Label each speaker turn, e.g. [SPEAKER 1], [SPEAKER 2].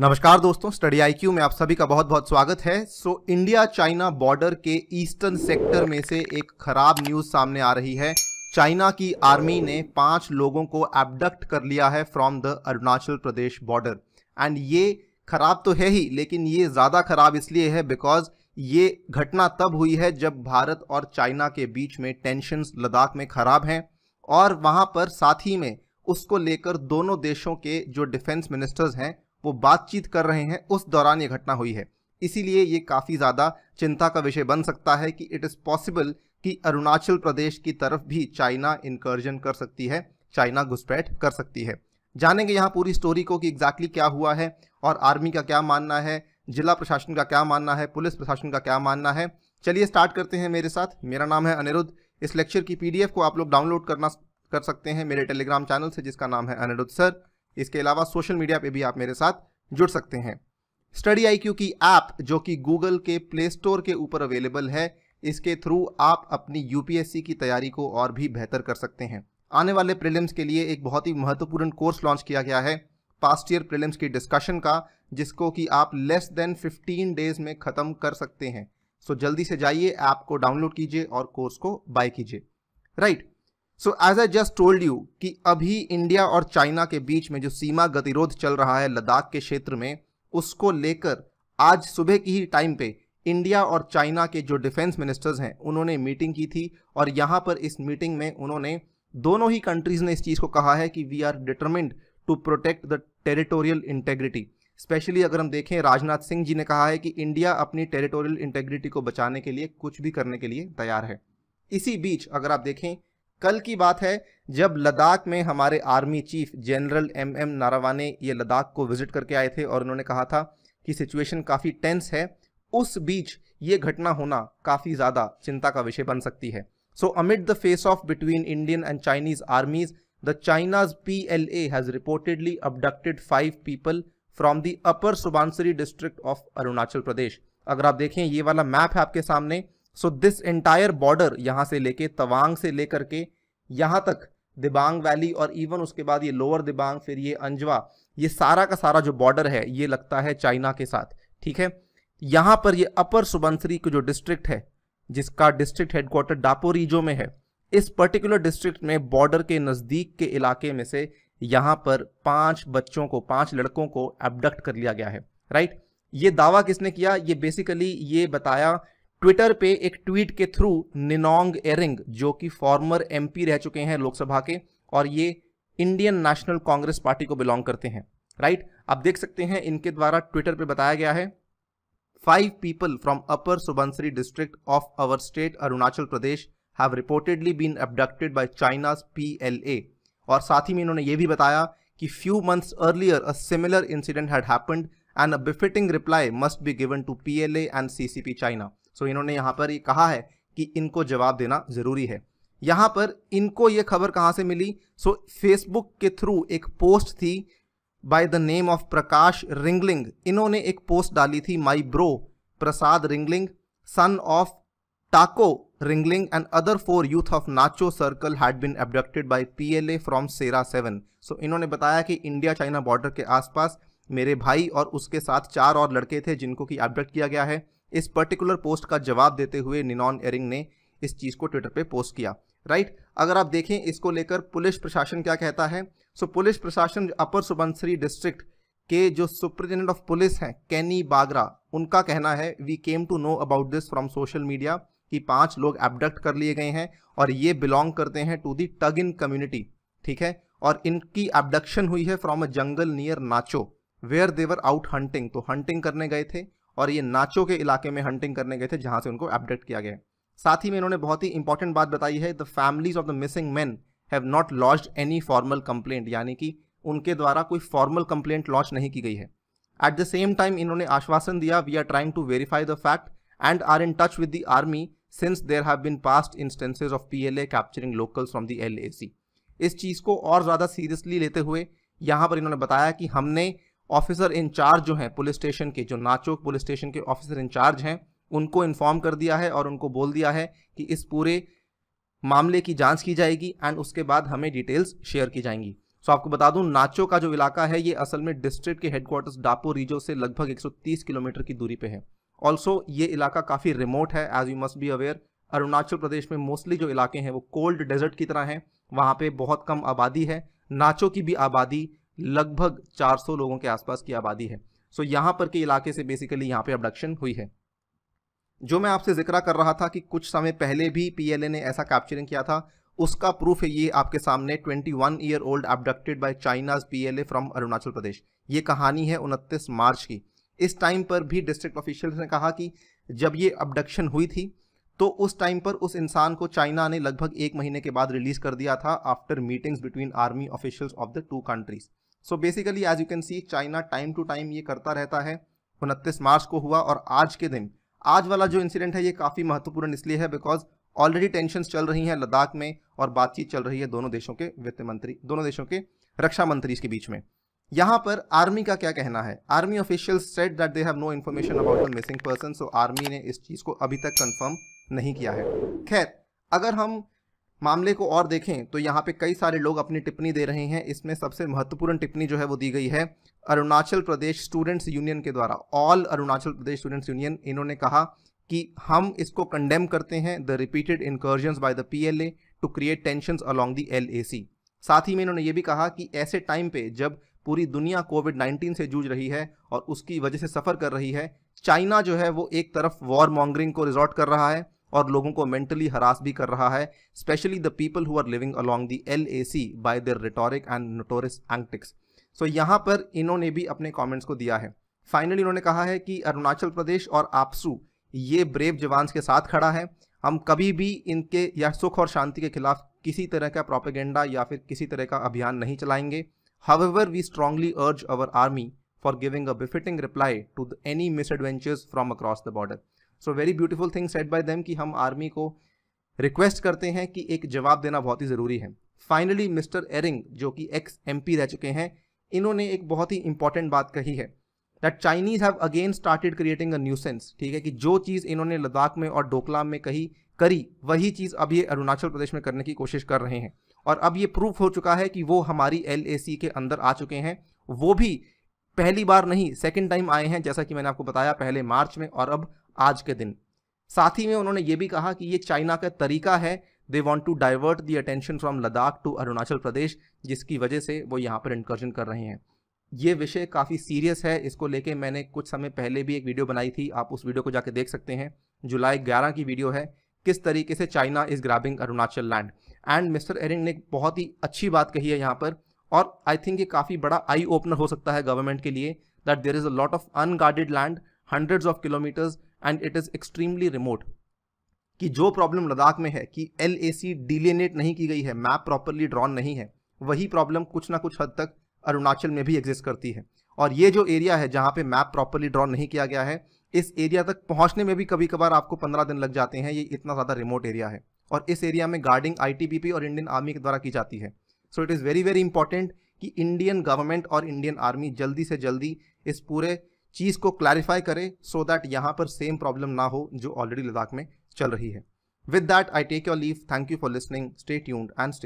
[SPEAKER 1] नमस्कार दोस्तों study IQ में आप सभी का बहुत बहुत स्वागत है सो इंडिया चाइना बॉर्डर के ईस्टर्न सेक्टर में से एक खराब न्यूज़ सामने आ रही है चाइना की आर्मी ने पांच लोगों को एबडक्ट कर लिया है from the Arunachal Pradesh border and ये खराब तो है ही लेकिन ये ज़्यादा खराब इसलिए है बिकॉज ये घटना तब हुई है जब भारत और चाइना के बीच में टेंशन लद्दाख में खराब हैं और वहाँ पर साथ ही में उसको लेकर दोनों देशों के जो डिफेंस मिनिस्टर्स हैं वो बातचीत कर रहे हैं उस दौरान ये घटना हुई है इसीलिए ये काफ़ी ज़्यादा चिंता का विषय बन सकता है कि इट इज़ पॉसिबल कि अरुणाचल प्रदेश की तरफ भी चाइना इनकर्जन कर सकती है चाइना घुसपैठ कर सकती है जानेंगे यहाँ पूरी स्टोरी को कि एग्जैक्टली क्या हुआ है और आर्मी का क्या मानना है जिला प्रशासन का क्या मानना है पुलिस प्रशासन का क्या मानना है चलिए स्टार्ट करते हैं मेरे साथ मेरा नाम है अनिरुद्ध इस लेक्चर की पीडीएफ को आप लोग डाउनलोड करना कर सकते हैं मेरे टेलीग्राम चैनल से जिसका नाम है अनिरुद्ध सर इसके अलावा सोशल मीडिया पे भी आप मेरे साथ जुड़ सकते हैं स्टडी आई की ऐप जो कि गूगल के प्ले स्टोर के ऊपर अवेलेबल है इसके थ्रू आप अपनी यूपीएससी की तैयारी को और भी बेहतर कर सकते हैं आने वाले प्रिलिम्स के लिए एक बहुत ही महत्वपूर्ण कोर्स लॉन्च किया गया है पास्ट ईयर प्रीलिम्स की डिस्कशन का जिसको कि आप लेस देन 15 डेज में ख़त्म कर सकते हैं सो जल्दी से जाइए ऐप को डाउनलोड कीजिए और कोर्स को बाय कीजिए right right. So as I just told you कि अभी इंडिया और चाइना के बीच में जो सीमा गतिरोध चल रहा है लद्दाख के क्षेत्र में उसको लेकर आज सुबह की ही टाइम पे इंडिया और चाइना के जो डिफेंस मिनिस्टर्स हैं उन्होंने मीटिंग की थी और यहाँ पर इस मीटिंग में उन्होंने दोनों ही कंट्रीज़ ने इस चीज़ को कहा है कि we are determined to protect the territorial integrity specially अगर हम देखें राजनाथ सिंह जी ने कहा है कि इंडिया अपनी टेरिटोरियल इंटेग्रिटी को बचाने के लिए कुछ भी करने के लिए तैयार है इसी बीच अगर आप देखें कल की बात है जब लद्दाख में हमारे army chief general M M Naravane ये लद्दाख को विजिट करके आए थे और उन्होंने कहा था कि सिचुएशन काफ़ी टेंस है उस बीच ये घटना होना काफ़ी ज़्यादा चिंता का विषय बन सकती है so amid the face off between Indian and Chinese armies the China's P L A has reportedly abducted five people from the upper Subansiri district of Arunachal Pradesh अगर आप देखें ये वाला मैप है आपके सामने सो दिस एंटायर बॉर्डर यहाँ से लेके तवांग से लेकर के यहाँ तक दिबांग वैली और इवन उसके बाद ये लोअर दिबांग फिर ये अंजवा ये सारा का सारा जो बॉर्डर है ये लगता है चाइना के साथ ठीक है यहाँ पर ये अपर सुबंसरी का जो डिस्ट्रिक्ट है जिसका डिस्ट्रिक्ट हेडक्वार्टर डापोरीजो में है इस पर्टिकुलर डिस्ट्रिक्ट में बॉर्डर के नज़दीक के इलाके में से यहाँ पर पांच बच्चों को पांच लड़कों को एबडक्ट कर लिया गया है राइट ये दावा किसने किया ये बेसिकली ये बताया ट्विटर पे एक ट्वीट के थ्रू निनोंग एरिंग जो कि फॉर्मर एमपी रह चुके हैं लोकसभा के और ये इंडियन नेशनल कांग्रेस पार्टी को बिलोंग करते हैं राइट आप देख सकते हैं इनके द्वारा ट्विटर पे बताया गया है five people from upper Subansiri district of our state Arunachal Pradesh have reportedly been abducted by China's PLA और साथ ही में इन्होंने ये भी बताया कि few months earlier a similar incident had happened and a befitting reply must be given to P PLA and C C P China so इन्होंने यहाँ पर ये कहा है कि इनको जवाब देना ज़रूरी है यहाँ पर इनको ये खबर कहाँ से मिली सो फेसबुक के थ्रू एक पोस्ट थी by the name of Prakash Ringling इन्होंने एक पोस्ट डाली थी my bro Prasad Ringling son of Tako Ringling and other four youth of Nacho circle had been abducted by PLA from Sera seven so इन्होंने बताया कि इंडिया चाइना बॉर्डर के आसपास मेरे भाई और उसके साथ चार और लड़के थे जिनको कि एबडक्ट किया गया है इस पर्टिकुलर पोस्ट का जवाब देते हुए निनॉन एरिंग ने इस चीज़ को ट्विटर पे पोस्ट किया राइट अगर आप देखें इसको लेकर पुलिस प्रशासन क्या कहता है सो पुलिस प्रशासन अपर सुबंसरी डिस्ट्रिक्ट के जो सुप्रिटेंडेंट ऑफ पुलिस हैं कैनी बागरा उनका कहना है we came to know about this from social media कि पांच लोग एबडक्ट कर लिए गए हैं और ये बिलोंग करते हैं to the tug in community ठीक है और इनकी एबडक्शन हुई है from a jungle near Nacho where they were out hunting तो हंटिंग करने गए थे और ये नाचो के इलाके में हंटिंग करने गए थे जहाँ से उनको अपडेट किया गया साथ ही में इन्होंने बहुत ही इंपॉर्टेंट बात बताई है the families of the missing man have not launch any formal complaint यानी कि उनके द्वारा कोई फॉर्मल कंप्लेंट लॉन्च नहीं की गई है एट द सेम टाइम इन्होंने आश्वासन दिया we are trying to verify the fact and are in touch with the army since there have been past instances of P L A capturing locals from the L A C इस चीज़ को और ज़्यादा seriously लेते हुए यहाँ पर इन्होंने बताया कि हमने ऑफिसर इंचार्ज जो हैं पुलिस स्टेशन के जो नाचोक पुलिस स्टेशन के ऑफिसर इंचार्ज हैं उनको इन्फॉर्म कर दिया है और उनको बोल दिया है कि इस पूरे मामले की जांच की जाएगी एंड उसके बाद हमें डिटेल्स शेयर की जाएंगी सो आपको बता दूं नाचो का जो इलाका है ये असल में डिस्ट्रिक्ट के हेडक्वार्टर्स डापो रीजो से लगभग 130 किलोमीटर की दूरी पे है ऑल्सो ये इलाका काफ़ी रिमोट है as you must be aware Arunachal Pradesh में मोस्टली जो इलाके हैं वो कोल्ड डेजर्ट की तरह हैं वहाँ पे बहुत कम आबादी है नाचो की भी आबादी लगभग 400 लोगों के आसपास की आबादी है सो so, यहाँ पर के इलाके से बेसिकली यहाँ पे अबडक्शन हुई है जो मैं आपसे जिक्र कर रहा था कि कुछ समय पहले भी पीएलए ने ऐसा कैप्चरिंग किया था उसका प्रूफ है ये आपके सामने 21 year old abducted by China's PLA from Arunachal Pradesh ये कहानी है 29 मार्च की इस टाइम पर भी डिस्ट्रिक्ट ऑफिशियल्स ने कहा कि जब ये अबडक्शन हुई थी तो उस टाइम पर उस इंसान को चाइना ने लगभग एक महीने के बाद रिलीज कर दिया था after meetings between army officials of the two countries so basically as you can see China time to time ये करता रहता है उनतीस मार्च को हुआ और आज के दिन आज वाला जो इंसिडेंट है ये काफ़ी महत्वपूर्ण इसलिए है बिकॉज ऑलरेडी टेंशन चल रही हैं लद्दाख में और बातचीत चल रही है दोनों देशों के वित्त मंत्री दोनों देशों के रक्षा मंत्री के बीच में यहाँ पर आर्मी का क्या कहना है army official said that they have no information about the missing person so army ने इस चीज़ को अभी तक कंफर्म नहीं किया है खैर अगर हम मामले को और देखें तो यहाँ पे कई सारे लोग अपनी टिप्पणी दे रहे हैं इसमें सबसे महत्वपूर्ण टिप्पणी जो है वो दी गई है अरुणाचल प्रदेश स्टूडेंट्स यूनियन के द्वारा all Arunachal Pradesh students union इन्होंने कहा कि हम इसको कंडेम करते हैं the repeated incursion by the P L A to create tension along the L A C साथ ही में इन्होंने ये भी कहा कि ऐसे टाइम पे जब पूरी दुनिया कोविड 19 से जूझ रही है और उसकी वजह से सफ़र कर रही है चाइना जो है वो एक तरफ वॉर मॉन्गरिंग को रिजॉर्ट कर रहा है और लोगों को मेंटली हरास भी कर रहा है specially the people who are living along the L A C by their rhetoric and notorious antics so यहाँ पर इन्होंने भी अपने कॉमेंट्स को दिया है फाइनली इन्होंने कहा है कि अरुणाचल प्रदेश और आपसू ये ब्रेव जवान्स के साथ खड़ा है हम कभी भी इनके या सुख और शांति के खिलाफ किसी तरह का प्रोपेगेंडा या फिर किसी तरह का अभियान नहीं चलाएंगे strongly urge our army for giving a befitting reply to the any misadventures from across the border so very beautiful thing said by them कि हम आर्मी को रिक्वेस्ट करते हैं कि एक जवाब देना बहुत ही ज़रूरी है फाइनली मिस्टर एरिंग जो कि एक्स एम रह चुके हैं इन्होंने एक बहुत ही इंपॉर्टेंट बात कही है that Chinese have again started creating a nuisance ठीक है कि जो चीज़ इन्होंने लद्दाख में और डोकलाम में कही करी वही चीज़ अब ये अरुणाचल प्रदेश में करने की कोशिश कर रहे हैं और अब ये प्रूफ हो चुका है कि वो हमारी एल के अंदर आ चुके हैं वो भी पहली बार नहीं सेकेंड टाइम आए हैं जैसा कि मैंने आपको बताया पहले मार्च में और अब आज के दिन साथ ही में उन्होंने ये भी कहा कि ये चाइना का तरीका है they want to divert the attention from Ladakh to Arunachal Pradesh जिसकी वजह से वो यहाँ पर इंकर्जन कर रहे हैं ये विषय काफ़ी सीरियस है इसको लेके मैंने कुछ समय पहले भी एक वीडियो बनाई थी आप उस वीडियो को जाके देख सकते हैं जुलाई ग्यारह की वीडियो है किस तरीके से China is grabbing Arunachal land and mister Ering ने बहुत ही अच्छी बात कही है यहाँ पर और आई थिंक ये काफ़ी बड़ा आई ओपनर हो सकता है गवर्नमेंट के लिए that there is a lot of unguarded land hundreds of kilometres and it is extremely remote कि जो प्रॉब्लम लद्दाख में है कि एल ए सी डिलेनेट नहीं की गई है मैप प्रॉपरली ड्रॉन नहीं है वही प्रॉब्लम कुछ ना कुछ हद तक अरुणाचल में भी एग्जिस्ट करती है और ये जो एरिया है जहाँ पे मैप प्रॉपरली ड्रॉ नहीं किया गया है इस एरिया तक पहुँचने में भी कभी कभार आपको पंद्रह दिन लग जाते हैं ये इतना ज़्यादा रिमोट एरिया है और इस एरिया में गार्डिंग आई और इंडियन आर्मी के द्वारा की जाती है so it is very very important कि इंडियन गवर्नमेंट और इंडियन आर्मी जल्दी से जल्दी इस पूरे चीज़ को क्लैरिफाई करें सो दैट यहाँ पर सेम प्रॉब्लम ना हो जो ऑलरेडी लद्दाख में चल रही है with that I take your leave thank you for listening stay tuned and